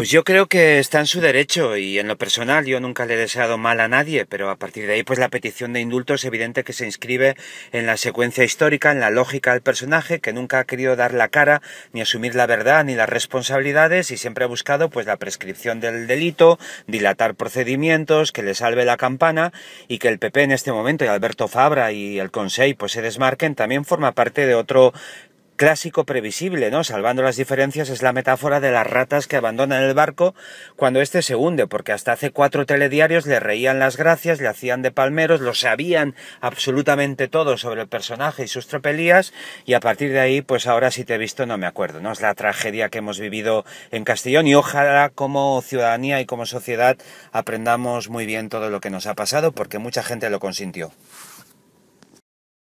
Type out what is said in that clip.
Pues yo creo que está en su derecho y en lo personal yo nunca le he deseado mal a nadie, pero a partir de ahí pues la petición de indulto es evidente que se inscribe en la secuencia histórica, en la lógica del personaje que nunca ha querido dar la cara ni asumir la verdad ni las responsabilidades y siempre ha buscado pues la prescripción del delito, dilatar procedimientos, que le salve la campana y que el PP en este momento y Alberto Fabra y el Consejo pues se desmarquen también forma parte de otro clásico previsible, ¿no? Salvando las diferencias es la metáfora de las ratas que abandonan el barco cuando éste se hunde, porque hasta hace cuatro telediarios le reían las gracias, le hacían de palmeros, lo sabían absolutamente todo sobre el personaje y sus tropelías, y a partir de ahí, pues ahora si te he visto no me acuerdo, ¿no? Es la tragedia que hemos vivido en Castellón y ojalá como ciudadanía y como sociedad aprendamos muy bien todo lo que nos ha pasado, porque mucha gente lo consintió.